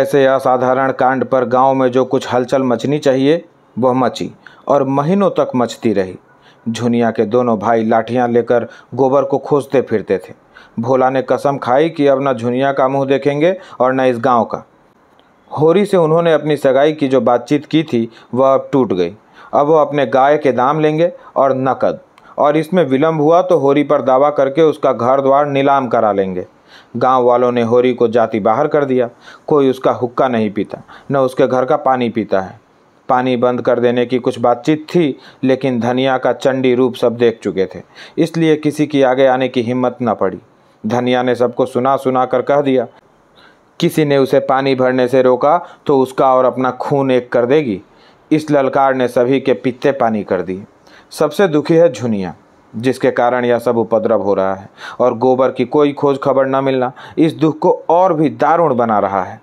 ऐसे असाधारण कांड पर गांव में जो कुछ हलचल मचनी चाहिए वह मची और महीनों तक मचती रही झुनिया के दोनों भाई लाठियां लेकर गोबर को खोजते फिरते थे भोला ने कसम खाई कि अब न झुनिया का मुंह देखेंगे और न इस गांव का होरी से उन्होंने अपनी सगाई की जो बातचीत की थी वह अब टूट गई अब वो अपने गाय के दाम लेंगे और नकद और इसमें विलम्ब हुआ तो होरी पर दावा करके उसका घर द्वार नीलाम करा लेंगे गांव वालों ने होरी को जाति बाहर कर दिया कोई उसका हुक्का नहीं पीता न उसके घर का पानी पीता है पानी बंद कर देने की कुछ बातचीत थी लेकिन धनिया का चंडी रूप सब देख चुके थे इसलिए किसी की आगे आने की हिम्मत न पड़ी धनिया ने सबको सुना सुना कर कह दिया किसी ने उसे पानी भरने से रोका तो उसका और अपना खून एक कर देगी इस ललकार ने सभी के पित्ते पानी कर दिए सबसे दुखी है झुनिया जिसके कारण यह सब उपद्रव हो रहा है और गोबर की कोई खोज खबर न मिलना इस दुख को और भी दारुण बना रहा है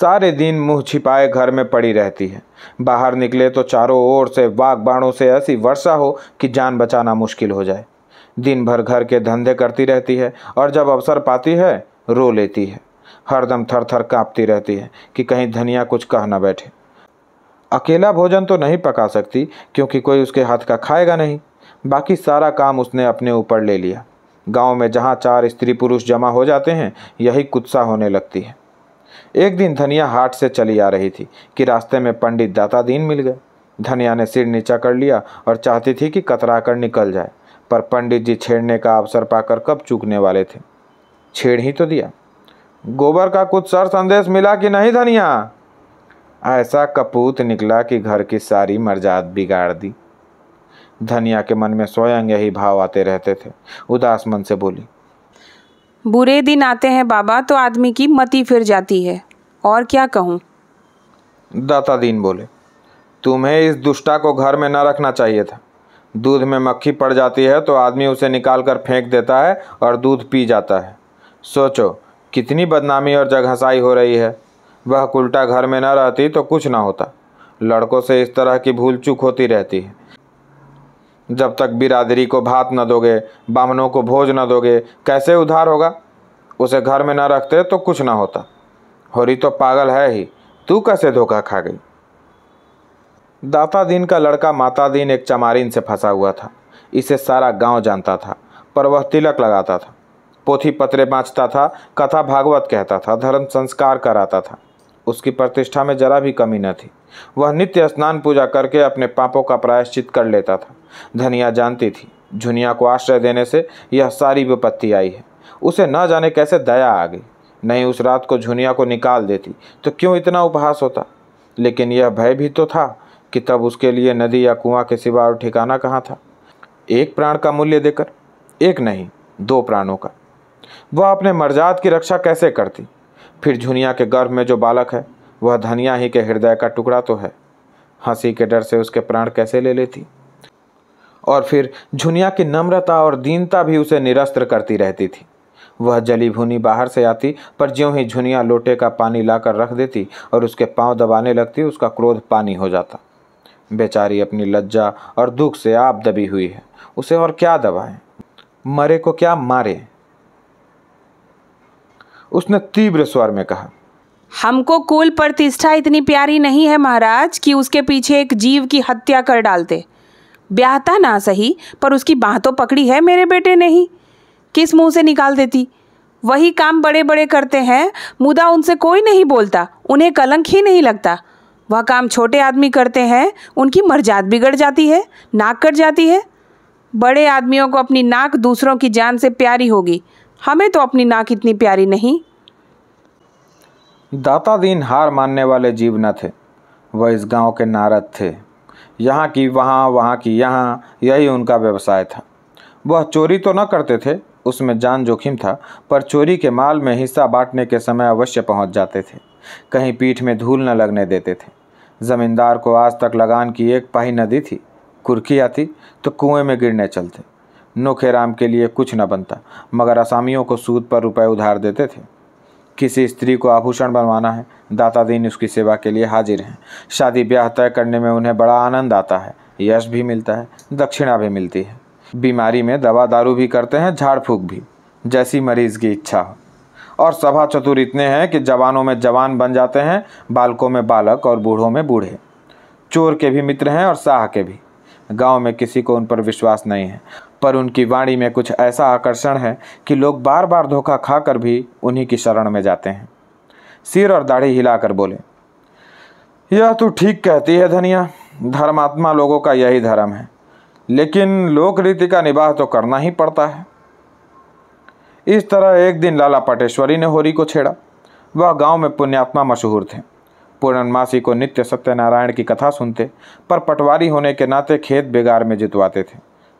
सारे दिन मुंह छिपाए घर में पड़ी रहती है बाहर निकले तो चारों ओर से बाघ बाणों से ऐसी वर्षा हो कि जान बचाना मुश्किल हो जाए दिन भर घर के धंधे करती रहती है और जब अवसर पाती है रो लेती है हरदम थर थर काँपती रहती है कि कहीं धनिया कुछ कह न बैठे अकेला भोजन तो नहीं पका सकती क्योंकि कोई उसके हाथ का खाएगा नहीं बाकी सारा काम उसने अपने ऊपर ले लिया गांव में जहां चार स्त्री पुरुष जमा हो जाते हैं यही कुत्सा होने लगती है एक दिन धनिया हाट से चली आ रही थी कि रास्ते में पंडित दाता दीन मिल गए धनिया ने सिर नीचा कर लिया और चाहती थी कि कतरा कर निकल जाए पर पंडित जी छेड़ने का अवसर पाकर कब चूकने वाले थे छेड़ ही तो दिया गोबर का कुछ सर संदेश मिला कि नहीं धनिया ऐसा कपूत निकला कि घर की सारी मर्जात बिगाड़ दी धनिया के मन में स्वयं यही भाव आते रहते थे उदास मन से बोली बुरे दिन आते हैं बाबा तो आदमी की मति फिर जाती है और क्या कहूँ दाता दीन बोले तुम्हें इस दुष्टा को घर में न रखना चाहिए था दूध में मक्खी पड़ जाती है तो आदमी उसे निकाल कर फेंक देता है और दूध पी जाता है सोचो कितनी बदनामी और जगहसाई हो रही है वह उल्टा घर में न रहती तो कुछ ना होता लड़कों से इस तरह की भूल चूक होती रहती है जब तक बिरादरी को भात न दोगे बामनों को भोज न दोगे कैसे उधार होगा उसे घर में न रखते तो कुछ ना होता होरी तो पागल है ही तू कैसे धोखा खा गई दाता दीन का लड़का माता दीन एक चमारीन से फंसा हुआ था इसे सारा गांव जानता था पर वह तिलक लगाता था पोथी पत्रे बाँचता था कथा भागवत कहता था धर्म संस्कार कराता था उसकी प्रतिष्ठा में जरा भी कमी न थी वह नित्य स्नान पूजा करके अपने पापों का प्रायश्चित कर लेता था धनिया जानती थी झुनिया को आश्रय देने से यह सारी विपत्ति आई है उसे न जाने कैसे दया आ गई नहीं उस रात को झुनिया को निकाल देती तो क्यों इतना उपहास होता लेकिन यह भय भी तो था कि तब उसके लिए नदी या कुआं के सिवा और ठिकाना कहाँ था एक प्राण का मूल्य देकर एक नहीं दो प्राणों का वह अपने मर्जात की रक्षा कैसे करती फिर झुनिया के गर्भ में जो बालक है वह धनिया ही के हृदय का टुकड़ा तो है हंसी के डर से उसके प्राण कैसे ले लेती और फिर झुनिया की नम्रता और दीनता भी उसे निरस्त्र करती रहती थी वह जली भुनी बाहर से आती पर ज्यों ही झुनिया लोटे का पानी लाकर रख देती और उसके पांव दबाने लगती उसका क्रोध पानी हो जाता बेचारी अपनी लज्जा और दुख से आप दबी हुई है उसे और क्या दबाएं मरे को क्या मारे उसने तीव्र स्वर में कहा हमको कुल प्रतिष्ठा इतनी प्यारी नहीं है महाराज कि उसके पीछे एक जीव की हत्या कर डालते ब्याहता ना सही पर उसकी बाह तो पकड़ी है मेरे बेटे ने ही किस मुंह से निकाल देती वही काम बड़े बड़े करते हैं मुदा उनसे कोई नहीं बोलता उन्हें कलंक ही नहीं लगता वह काम छोटे आदमी करते हैं उनकी मर्जात बिगड़ जाती है नाक कट जाती है बड़े आदमियों को अपनी नाक दूसरों की जान से प्यारी होगी हमें तो अपनी नाक इतनी प्यारी नहीं दाता दीन हार मानने वाले जीव न थे वह इस गांव के नारद थे यहाँ की वहाँ वहाँ की यहाँ यही उनका व्यवसाय था वह चोरी तो न करते थे उसमें जान जोखिम था पर चोरी के माल में हिस्सा बांटने के समय अवश्य पहुँच जाते थे कहीं पीठ में धूल न लगने देते थे ज़मींदार को आज तक लगान की एक पाही न दी थी कुर्की आती तो कुएं में गिरने चलते नोखेराम के लिए कुछ न बनता मगर असामियों को सूद पर रुपए उधार देते थे किसी स्त्री को आभूषण बनवाना है दाता दीन उसकी सेवा के लिए हाजिर हैं शादी ब्याह तय करने में उन्हें बड़ा आनंद आता है यश भी मिलता है दक्षिणा भी मिलती है बीमारी में दवा दारू भी करते हैं झाड़ फूक भी जैसी मरीज की इच्छा हो और सभा चतुर इतने हैं कि जवानों में जवान बन जाते हैं बालकों में बालक और बूढ़ों में बूढ़े चोर के भी मित्र हैं और साह के भी गांव में किसी को उन पर विश्वास नहीं है पर उनकी वाणी में कुछ ऐसा आकर्षण है कि लोग बार बार धोखा खाकर भी उन्हीं की शरण में जाते हैं सिर और दाढ़ी हिलाकर बोले यह तो ठीक कहती है धनिया धर्मात्मा लोगों का यही धर्म है लेकिन लोक रीति का निवाह तो करना ही पड़ता है इस तरह एक दिन लाला पटेश्वरी ने होरी को छेड़ा वह गांव में पुण्यात्मा मशहूर थे पूर्णमासी को नित्य सत्यनारायण की कथा सुनते पर पटवारी होने के नाते खेत बेगार में जितवाते थे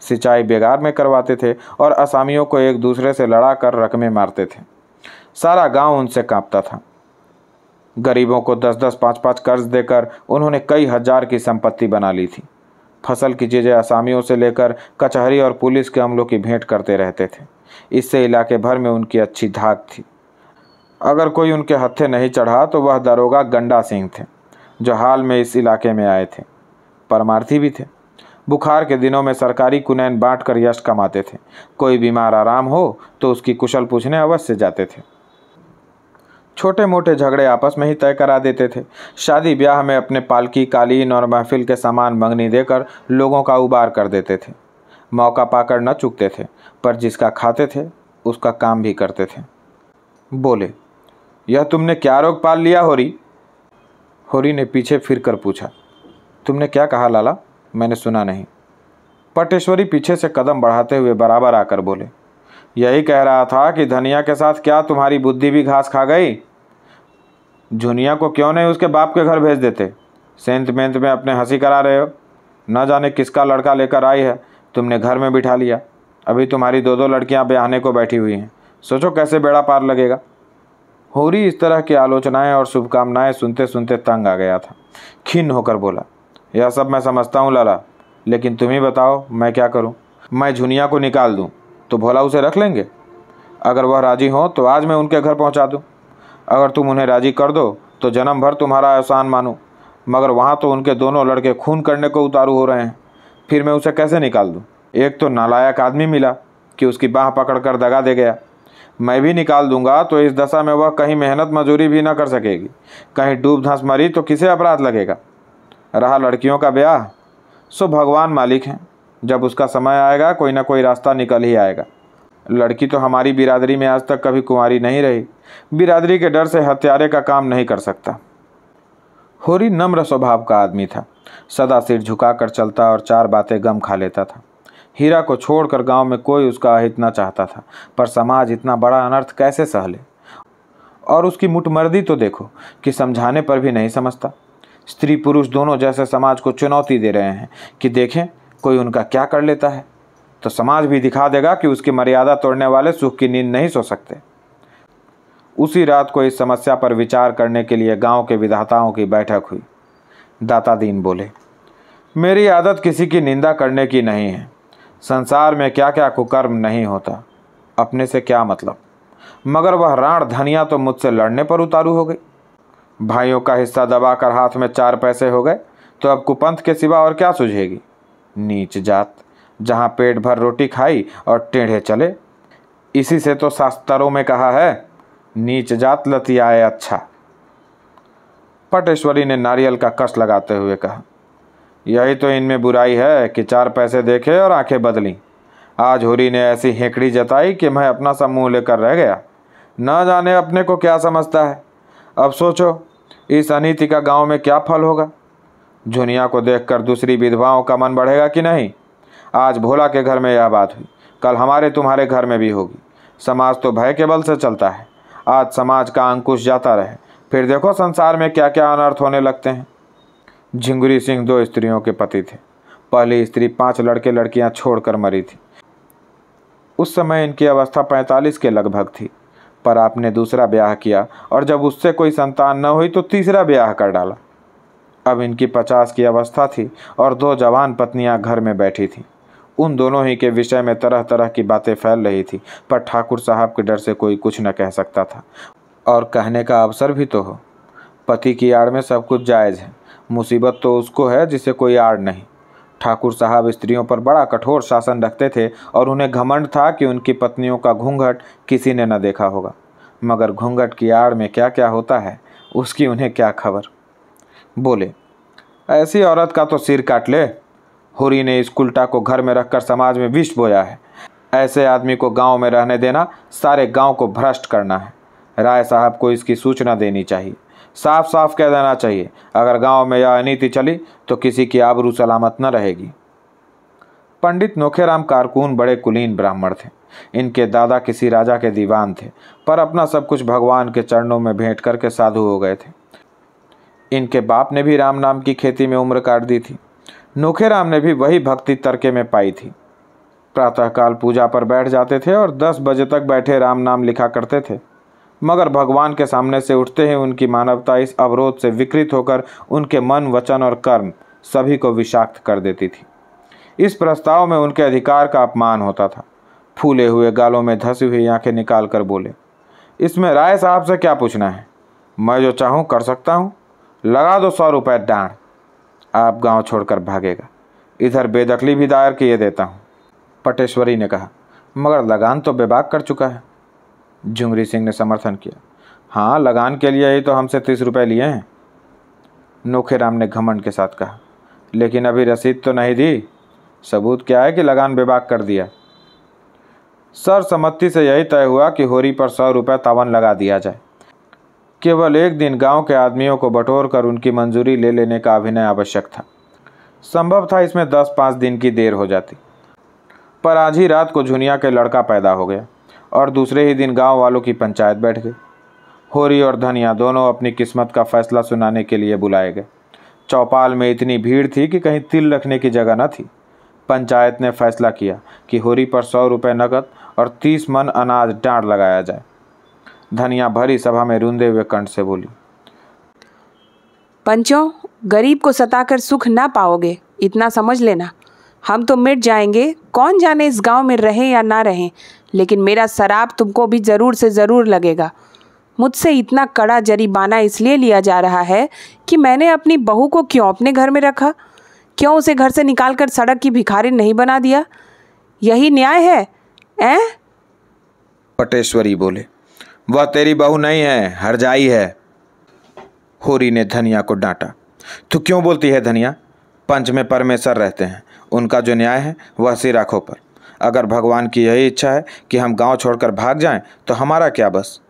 सिंचाई बेगार में करवाते थे और असामियों को एक दूसरे से लड़ा कर रकमें मारते थे सारा गांव उनसे कांपता था गरीबों को दस दस पाँच पाँच कर्ज देकर उन्होंने कई हजार की संपत्ति बना ली थी फसल की चीज़ें असामियों से लेकर कचहरी और पुलिस के अमलों की भेंट करते रहते थे इससे इलाके भर में उनकी अच्छी धाक थी अगर कोई उनके हत्थे नहीं चढ़ा तो वह दरोगा गंडा सिंह थे जो हाल में इस इलाके में आए थे परमार्थी भी थे बुखार के दिनों में सरकारी कुनैन बांट कर यश कमाते थे कोई बीमार आराम हो तो उसकी कुशल पूछने अवश्य जाते थे छोटे मोटे झगड़े आपस में ही तय करा देते थे शादी ब्याह में अपने पालकी कालीन और महफिल के सामान मंगनी देकर लोगों का उबार कर देते थे मौका पाकर न चुकते थे पर जिसका खाते थे उसका काम भी करते थे बोले यह तुमने क्या रोग पाल लिया होरी होरी ने पीछे फिर कर पूछा तुमने क्या कहा लाला मैंने सुना नहीं पटेश्वरी पीछे से कदम बढ़ाते हुए बराबर आकर बोले यही कह रहा था कि धनिया के साथ क्या तुम्हारी बुद्धि भी घास खा गई झुनिया को क्यों नहीं उसके बाप के घर भेज देते सेंत मेंत में अपने हंसी करा रहे हो न जाने किसका लड़का लेकर आई है तुमने घर में बिठा लिया अभी तुम्हारी दो दो लड़कियां ब्याहने को बैठी हुई हैं सोचो कैसे बेड़ा पार लगेगा होरी इस तरह की आलोचनाएं और शुभकामनाएं सुनते सुनते तंग आ गया था खिन्न होकर बोला यह सब मैं समझता हूँ लाला लेकिन तुम ही बताओ मैं क्या करूँ मैं झुनिया को निकाल दूँ तो भोला उसे रख लेंगे अगर वह राज़ी हो तो आज मैं उनके घर पहुँचा दूँ अगर तुम उन्हें राज़ी कर दो तो जन्म भर तुम्हारा एहसान मानूँ मगर वहाँ तो उनके दोनों लड़के खून करने को उतारू हो रहे हैं फिर मैं उसे कैसे निकाल दूँ एक तो नालायक आदमी मिला कि उसकी बाह पकड़ कर दगा दे गया मैं भी निकाल दूंगा तो इस दशा में वह कहीं मेहनत मजूरी भी ना कर सकेगी कहीं डूब धंस मरी तो किसे अपराध लगेगा रहा लड़कियों का ब्याह सो भगवान मालिक हैं जब उसका समय आएगा कोई ना कोई रास्ता निकल ही आएगा लड़की तो हमारी बिरादरी में आज तक कभी कुंवारी नहीं रही बिरादरी के डर से हत्यारे का काम नहीं कर सकता होरी नम्र स्वभाव का आदमी था सदा सिर झुकाकर चलता और चार बातें गम खा लेता था हीरा को छोड़कर गांव में कोई उसका अहित ना चाहता था पर समाज इतना बड़ा अनर्थ कैसे सहले और उसकी मुठमर्दी तो देखो कि समझाने पर भी नहीं समझता स्त्री पुरुष दोनों जैसे समाज को चुनौती दे रहे हैं कि देखें कोई उनका क्या कर लेता है तो समाज भी दिखा देगा कि उसकी मर्यादा तोड़ने वाले सुख की नींद नहीं सो सकते उसी रात को इस समस्या पर विचार करने के लिए गांव के विधाताओं की बैठक हुई दाता दीन बोले मेरी आदत किसी की निंदा करने की नहीं है संसार में क्या क्या कुकर्म नहीं होता अपने से क्या मतलब मगर वह राण धनिया तो मुझसे लड़ने पर उतारू हो गई भाइयों का हिस्सा दबाकर हाथ में चार पैसे हो गए तो अब कुपंथ के सिवा और क्या सूझेगी नीच जात जहाँ पेट भर रोटी खाई और टेढ़े चले इसी से तो शास्त्रों में कहा है नीच जात लतियाए अच्छा पटेश्वरी ने नारियल का कस लगाते हुए कहा यही तो इनमें बुराई है कि चार पैसे देखे और आंखें बदली आज होरी ने ऐसी हेकड़ी जताई कि मैं अपना सा मुँह लेकर रह गया न जाने अपने को क्या समझता है अब सोचो इस अनिति का गांव में क्या फल होगा झुनिया को देखकर दूसरी विधवाओं का मन बढ़ेगा कि नहीं आज भोला के घर में यह बात हुई कल हमारे तुम्हारे घर में भी होगी समाज तो भय के बल से चलता है आज समाज का अंकुश जाता रहे फिर देखो संसार में क्या क्या अनर्थ होने लगते हैं झिंगुरी सिंह दो स्त्रियों के पति थे पहली स्त्री पांच लड़के लड़कियां छोड़कर मरी थी उस समय इनकी अवस्था 45 के लगभग थी पर आपने दूसरा ब्याह किया और जब उससे कोई संतान न हुई तो तीसरा ब्याह कर डाला अब इनकी पचास की अवस्था थी और दो जवान पत्नियां घर में बैठी थीं उन दोनों ही के विषय में तरह तरह की बातें फैल रही थी पर ठाकुर साहब के डर से कोई कुछ न कह सकता था और कहने का अवसर भी तो हो पति की आड़ में सब कुछ जायज़ है मुसीबत तो उसको है जिसे कोई आड़ नहीं ठाकुर साहब स्त्रियों पर बड़ा कठोर शासन रखते थे और उन्हें घमंड था कि उनकी पत्नियों का घूंघट किसी ने न देखा होगा मगर घूंघट की आड़ में क्या क्या होता है उसकी उन्हें क्या खबर बोले ऐसी औरत का तो सिर काट ले होरी ने इस कुल्टा को घर में रखकर समाज में विष बोया है ऐसे आदमी को गांव में रहने देना सारे गांव को भ्रष्ट करना है राय साहब को इसकी सूचना देनी चाहिए साफ साफ कह देना चाहिए अगर गांव में यह अनिति चली तो किसी की आबरू सलामत न रहेगी पंडित नोखेराम कारकुन बड़े कुलीन ब्राह्मण थे इनके दादा किसी राजा के दीवान थे पर अपना सब कुछ भगवान के चरणों में भेंट करके साधु हो गए थे इनके बाप ने भी राम नाम की खेती में उम्र काट दी थी नोखेराम ने भी वही भक्ति तरके में पाई थी प्रातःकाल पूजा पर बैठ जाते थे और दस बजे तक बैठे राम नाम लिखा करते थे मगर भगवान के सामने से उठते ही उनकी मानवता इस अवरोध से विकृत होकर उनके मन वचन और कर्म सभी को विषाक्त कर देती थी इस प्रस्ताव में उनके अधिकार का अपमान होता था फूले हुए गालों में धसी हुई आंखें निकाल कर बोले इसमें राय साहब से क्या पूछना है मैं जो चाहूँ कर सकता हूँ लगा दो सौ रुपये डांड आप गांव छोड़कर भागेगा इधर बेदखली भी दायर किए देता हूँ पटेश्वरी ने कहा मगर लगान तो बेबाक कर चुका है झुंगरी सिंह ने समर्थन किया हाँ लगान के लिए ही तो हमसे तीस रुपए लिए हैं नोखेराम ने घमंड के साथ कहा लेकिन अभी रसीद तो नहीं दी सबूत क्या है कि लगान बेबाक कर दिया सर सम्मति से यही तय हुआ कि होरी पर सौ रुपये तावन लगा दिया जाए केवल एक दिन गांव के आदमियों को बटोर कर उनकी मंजूरी ले लेने का अभिनय आवश्यक था संभव था इसमें दस पाँच दिन की देर हो जाती पर आज ही रात को झुनिया के लड़का पैदा हो गया और दूसरे ही दिन गांव वालों की पंचायत बैठ गई होरी और धनिया दोनों अपनी किस्मत का फैसला सुनाने के लिए बुलाए गए चौपाल में इतनी भीड़ थी कि कहीं तिल रखने की जगह न थी पंचायत ने फैसला किया कि होरी पर सौ रुपये नकद और तीस मन अनाज डांड लगाया जाए धनिया भरी सभा में रूंदे हुए कंठ से बोली पंचों गरीब को सताकर सुख ना पाओगे इतना समझ लेना हम तो मिट जाएंगे कौन जाने इस गांव में रहें या ना रहें लेकिन मेरा शराब तुमको भी ज़रूर से ज़रूर लगेगा मुझसे इतना कड़ा जरीबाना इसलिए लिया जा रहा है कि मैंने अपनी बहू को क्यों अपने घर में रखा क्यों उसे घर से निकाल कर सड़क की भिखारी नहीं बना दिया यही न्याय है ऐ पटेश्वरी बोले वह तेरी बहू नहीं है हरजाई है होरी ने धनिया को डांटा तू क्यों बोलती है धनिया पंच में परमेश्वर रहते हैं उनका जो न्याय है वह सिर आँखों पर अगर भगवान की यही इच्छा है कि हम गांव छोड़कर भाग जाएं, तो हमारा क्या बस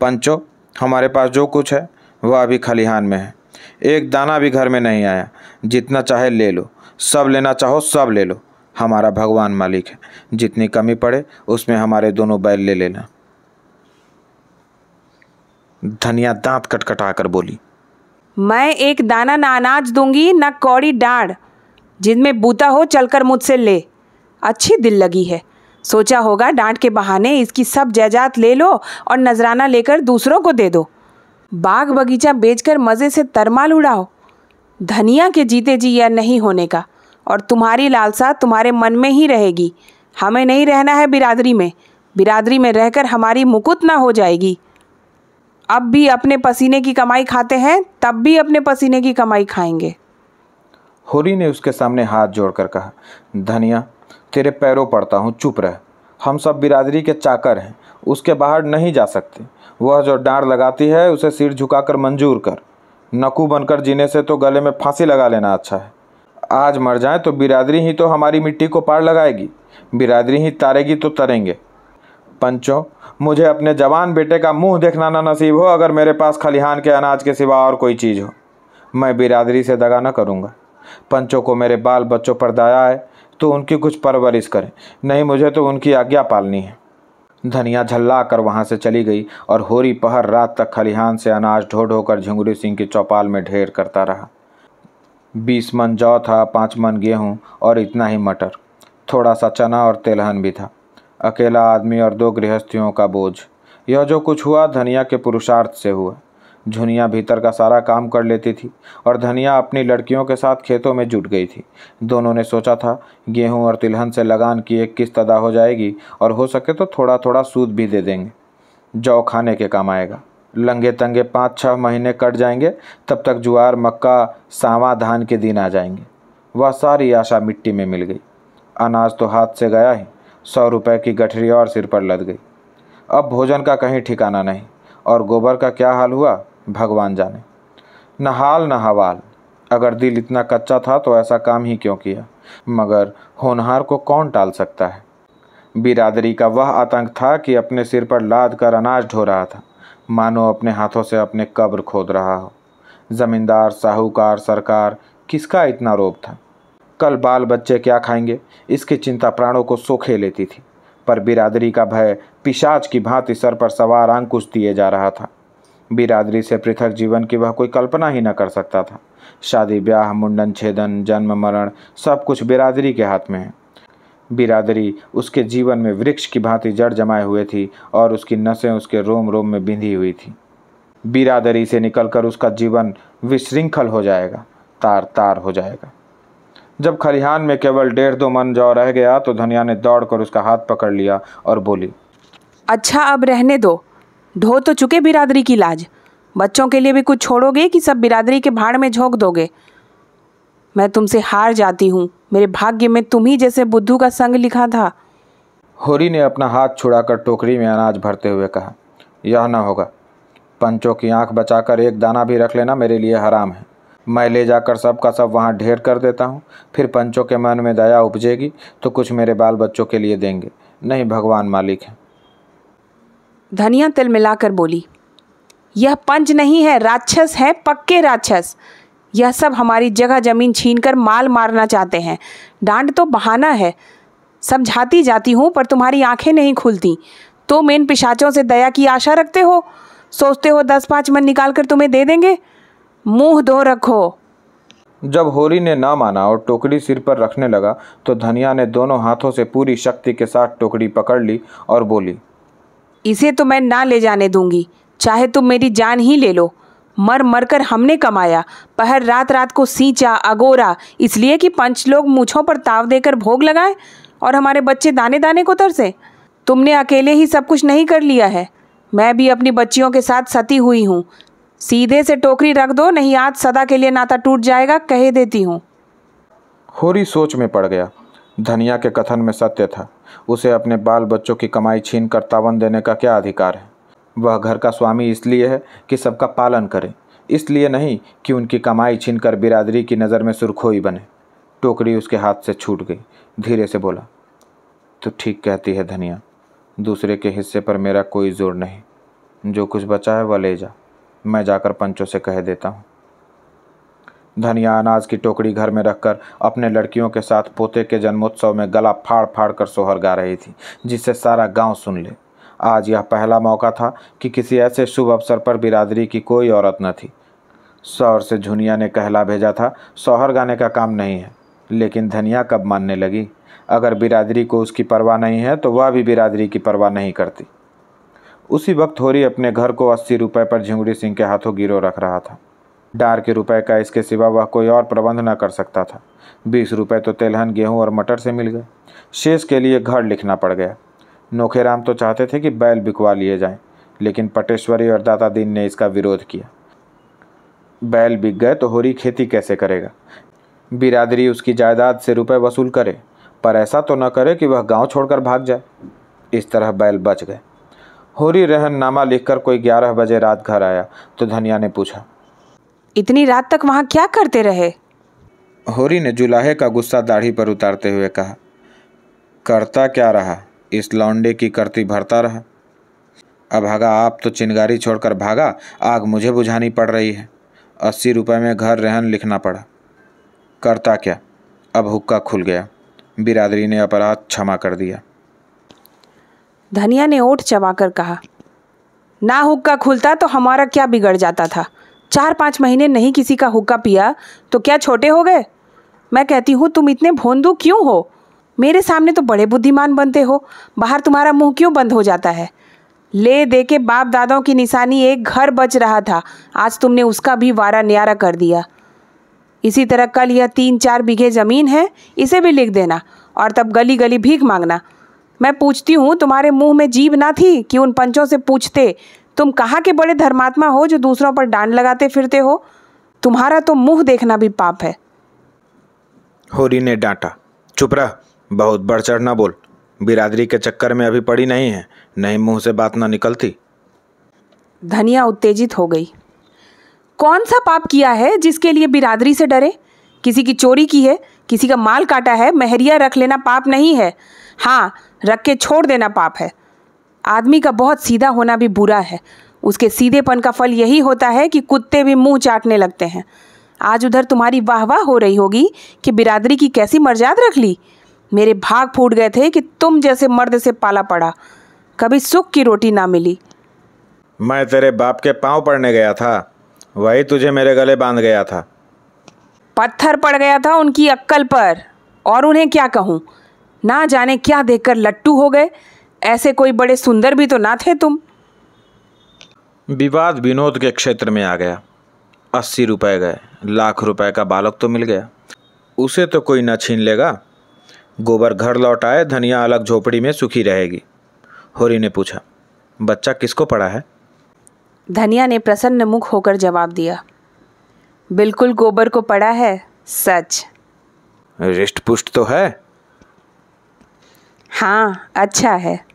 पंचो हमारे पास जो कुछ है वह अभी खलिहान में है एक दाना भी घर में नहीं आया जितना चाहे ले लो सब लेना चाहो सब ले लो हमारा भगवान मालिक है जितनी कमी पड़े उसमें हमारे दोनों बैल ले लेना धनिया दांत कटकटा कर बोली मैं एक दाना ना अनाज दूंगी ना कौड़ी डाढ़ जिनमें बूता हो चलकर मुझसे ले अच्छी दिल लगी है सोचा होगा डांट के बहाने इसकी सब जायदाद ले लो और नजराना लेकर दूसरों को दे दो बाग बगीचा बेचकर मज़े से तरमाल उड़ाओ धनिया के जीते जी या नहीं होने का और तुम्हारी लालसा तुम्हारे मन में ही रहेगी हमें नहीं रहना है बिरादरी में बिरादरी में रहकर हमारी मुकुत ना हो जाएगी अब भी अपने पसीने की कमाई खाते हैं तब भी अपने पसीने की कमाई खाएंगे होरी ने उसके सामने हाथ जोड़कर कहा धनिया तेरे पैरों पड़ता हूँ चुप रह हम सब बिरादरी के चाकर हैं उसके बाहर नहीं जा सकते वह जो डांड लगाती है उसे सिर झुकाकर मंजूर कर नकू बनकर जीने से तो गले में फांसी लगा लेना अच्छा है आज मर जाए तो बिरादरी ही तो हमारी मिट्टी को पार लगाएगी बिरादरी ही तारेगी तो तरेंगे पंचों मुझे अपने जवान बेटे का मुंह देखना ना नसीब हो अगर मेरे पास खलिहान के अनाज के सिवा और कोई चीज़ हो मैं बिरादरी से दगा ना करूँगा पंचों को मेरे बाल बच्चों पर दया है तो उनकी कुछ परवरिश करें नहीं मुझे तो उनकी आज्ञा पालनी है धनिया झल्ला कर वहाँ से चली गई और होरी पहर रात तक खलिहान से अनाज ढो ढो कर झुंगरी सिंह की चौपाल में ढेर करता रहा बीस मन जौ था पाँच मन गेहूँ और इतना ही मटर थोड़ा सा चना और तेलहन भी था अकेला आदमी और दो गृहस्थियों का बोझ यह जो कुछ हुआ धनिया के पुरुषार्थ से हुआ झुनिया भीतर का सारा काम कर लेती थी और धनिया अपनी लड़कियों के साथ खेतों में जुट गई थी दोनों ने सोचा था गेहूं और तिलहन से लगान की एक किस्त अदा हो जाएगी और हो सके तो थोड़ा थोड़ा सूद भी दे देंगे जौ खाने के काम आएगा लंगे तंगे पाँच छः महीने कट जाएंगे तब तक जुआर मक्का सावा धान के दिन आ जाएंगे वह सारी आशा मिट्टी में मिल गई अनाज तो हाथ से गया ही सौ रुपये की गठरी और सिर पर लद गई अब भोजन का कहीं ठिकाना नहीं और गोबर का क्या हाल हुआ भगवान जाने न हाल न हवाल अगर दिल इतना कच्चा था तो ऐसा काम ही क्यों किया मगर होनहार को कौन टाल सकता है बिरादरी का वह आतंक था कि अपने सिर पर लाद कर अनाज ढो रहा था मानो अपने हाथों से अपने कब्र खोद रहा हो ज़मींदार साहूकार सरकार किसका इतना रोब था कल बाल बच्चे क्या खाएंगे इसकी चिंता प्राणों को सोखे लेती थी पर बिरादरी का भय पिशाच की भांति सर पर सवार अंकुश दिए जा रहा था बिरादरी से पृथक जीवन की वह कोई कल्पना ही न कर सकता था शादी ब्याह मुंडन छेदन जन्म मरण सब कुछ बिरादरी के हाथ में है बिरादरी उसके जीवन में वृक्ष की भांति जड़ जमाए हुए थी और उसकी नसें उसके रोम रोम में बिंधी हुई थी बिरादरी से निकलकर उसका जीवन विशृंखल हो जाएगा तार तार हो जाएगा जब खलिहान में केवल डेढ़ दो मन जौ रह गया तो धनिया ने दौड़कर उसका हाथ पकड़ लिया और बोली अच्छा अब रहने दो ढो तो चुके बिरादरी की लाज बच्चों के लिए भी कुछ छोड़ोगे कि सब बिरादरी के भाड़ में झोंक दोगे मैं तुमसे हार जाती हूँ मेरे भाग्य में तुम ही जैसे बुद्धू का संग लिखा था होरी ने अपना हाथ छुड़ाकर टोकरी में अनाज भरते हुए कहा यह ना होगा पंचों की आंख बचाकर एक दाना भी रख लेना मेरे लिए हराम है मैं ले जाकर सब का सब वहाँ ढेर कर देता हूँ फिर पंचों के मन में दया उपजेगी तो कुछ मेरे बाल बच्चों के लिए देंगे नहीं भगवान मालिक हैं धनिया तिल मिलाकर बोली यह पंच नहीं है राक्षस है पक्के राक्षस यह सब हमारी जगह जमीन छीनकर माल मारना चाहते हैं डांड तो बहाना है समझाती जाती हूँ पर तुम्हारी आंखें नहीं खुलती तुम तो इन पिशाचों से दया की आशा रखते हो सोचते हो दस पाँच मन निकाल कर तुम्हें दे देंगे मुंह धो रखो जब होरी ने ना माना और टोकरी सिर पर रखने लगा तो धनिया ने दोनों हाथों से पूरी शक्ति के साथ टोकरी पकड़ ली और बोली इसे तो मैं ना ले जाने दूंगी चाहे तुम मेरी जान ही ले लो मर मर कर हमने कमाया पहर रात रात को सींचा अगोरा इसलिए कि पंच लोग मूछों पर ताव देकर भोग लगाए और हमारे बच्चे दाने दाने को तरसे तुमने अकेले ही सब कुछ नहीं कर लिया है मैं भी अपनी बच्चियों के साथ सती हुई हूँ सीधे से टोकरी रख दो नहीं आज सदा के लिए नाता टूट जाएगा कह देती हूँ होरी सोच में पड़ गया धनिया के कथन में सत्य था उसे अपने बाल बच्चों की कमाई छीन कर तावन देने का क्या अधिकार है वह घर का स्वामी इसलिए है कि सबका पालन करे इसलिए नहीं कि उनकी कमाई छीन कर बिरादरी की नज़र में सुरखोई बने टोकरी उसके हाथ से छूट गई धीरे से बोला तो ठीक कहती है धनिया दूसरे के हिस्से पर मेरा कोई जोर नहीं जो कुछ बचा है वह ले जा मैं जाकर पंचों से कह देता हूँ धनिया अनाज की टोकरी घर में रखकर अपने लड़कियों के साथ पोते के जन्मोत्सव में गला फाड़ फाड़ कर सोहर गा रही थी जिससे सारा गांव सुन ले आज यह पहला मौका था कि किसी ऐसे शुभ अवसर पर बिरादरी की कोई औरत न थी शौहर से झुनिया ने कहला भेजा था सोहर गाने का काम नहीं है लेकिन धनिया कब मानने लगी अगर बिरादरी को उसकी परवाह नहीं है तो वह भी बिरादरी की परवाह नहीं करती उसी वक्त होरी अपने घर को अस्सी रुपये पर झिंगुड़ी सिंह के हाथों गिरो रख रहा था डार के रुपए का इसके सिवा वह कोई और प्रबंध न कर सकता था बीस रुपए तो तेलहन गेहूं और मटर से मिल गए शेष के लिए घर लिखना पड़ गया नोखेराम तो चाहते थे कि बैल बिकवा लिए जाएं, लेकिन पटेश्वरी और दाता दीन ने इसका विरोध किया बैल बिक गए तो होरी खेती कैसे करेगा बिरादरी उसकी जायदाद से रुपए वसूल करे पर ऐसा तो न करे कि वह गांव छोड़कर भाग जाए इस तरह बैल बच गए होरी रहन नामा लिखकर कोई ग्यारह बजे रात घर आया तो धनिया ने पूछा इतनी रात तक वहाँ क्या करते रहे होरी ने जुलाहे का गुस्सा दाढ़ी पर उतारते हुए कहा करता क्या रहा इस लौंडे की करती भरता रहा अब भागा आप तो चिंगारी छोड़कर भागा आग मुझे बुझानी पड़ रही है अस्सी रुपये में घर रहन लिखना पड़ा करता क्या अब हुक्का खुल गया बिरादरी ने अपराध क्षमा कर दिया धनिया ने ओठ चबाकर कहा ना हुक्का खुलता तो हमारा क्या बिगड़ जाता था चार पाँच महीने नहीं किसी का हुक्का पिया तो क्या छोटे हो गए मैं कहती हूँ तुम इतने भोंदू क्यों हो मेरे सामने तो बड़े बुद्धिमान बनते हो बाहर तुम्हारा मुंह क्यों बंद हो जाता है ले दे के बाप दादाओं की निशानी एक घर बच रहा था आज तुमने उसका भी वारा न्यारा कर दिया इसी तरह कल यह तीन चार बीघे ज़मीन है इसे भी लिख देना और तब गली गली भीख मांगना मैं पूछती हूँ तुम्हारे मुंह में जीव ना थी कि उन पंचों से पूछते तुम कहाँ के बड़े धर्मात्मा हो जो दूसरों पर डांड लगाते फिरते हो तुम्हारा तो मुंह देखना भी पाप है होरी ने डांटा चुप रह बहुत बढ़ चढ़ ना बोल बिरादरी के चक्कर में अभी पड़ी नहीं है नहीं मुंह से बात ना निकलती धनिया उत्तेजित हो गई कौन सा पाप किया है जिसके लिए बिरादरी से डरे किसी की चोरी की है किसी का माल काटा है महरिया रख लेना पाप नहीं है हाँ रख के छोड़ देना पाप है आदमी का बहुत सीधा होना भी बुरा है उसके सीधेपन का फल यही होता है कि कुत्ते भी मुंह चाटने लगते हैं आज उधर तुम्हारी वाह वाह हो रही होगी कि बिरादरी की कैसी मर्जाद रख ली मेरे भाग फूट गए थे कि तुम जैसे मर्द से पाला पड़ा कभी सुख की रोटी ना मिली मैं तेरे बाप के पांव पड़ने गया था वही तुझे मेरे गले बांध गया था पत्थर पड़ गया था उनकी अक्कल पर और उन्हें क्या कहूँ ना जाने क्या देखकर लट्टू हो गए ऐसे कोई बड़े सुंदर भी तो ना थे तुम विवाद विनोद के क्षेत्र में आ गया अस्सी रुपए गए लाख रुपए का बालक तो मिल गया उसे तो कोई न छीन लेगा गोबर घर लौट आए धनिया अलग झोपड़ी में सुखी रहेगी होरी ने पूछा बच्चा किसको पढ़ा है धनिया ने प्रसन्न मुख होकर जवाब दिया बिल्कुल गोबर को पड़ा है सच रिष्ट पुष्ट तो है हाँ अच्छा है